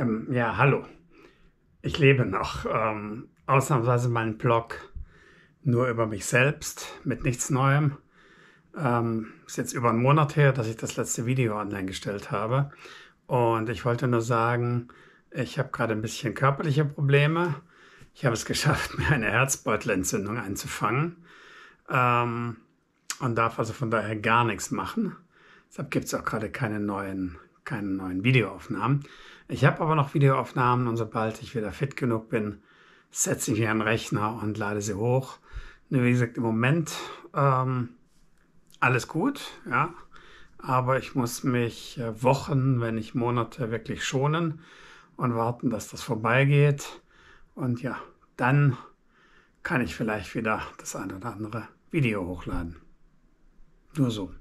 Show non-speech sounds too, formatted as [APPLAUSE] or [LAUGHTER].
Ähm, ja, hallo. Ich lebe noch. Ähm, ausnahmsweise mein Blog nur über mich selbst, mit nichts Neuem. Ähm, ist jetzt über einen Monat her, dass ich das letzte Video online gestellt habe. Und ich wollte nur sagen, ich habe gerade ein bisschen körperliche Probleme. Ich habe es [LAUGHS] geschafft, mir eine Herzbeutelentzündung einzufangen. Ähm, und darf also von daher gar nichts machen. Deshalb gibt es auch gerade keine neuen keine neuen Videoaufnahmen. Ich habe aber noch Videoaufnahmen und sobald ich wieder fit genug bin, setze ich mich an Rechner und lade sie hoch. Wie gesagt, im Moment ähm, alles gut, ja. Aber ich muss mich äh, Wochen, wenn nicht Monate wirklich schonen und warten, dass das vorbeigeht. Und ja, dann kann ich vielleicht wieder das ein oder andere Video hochladen. Nur so.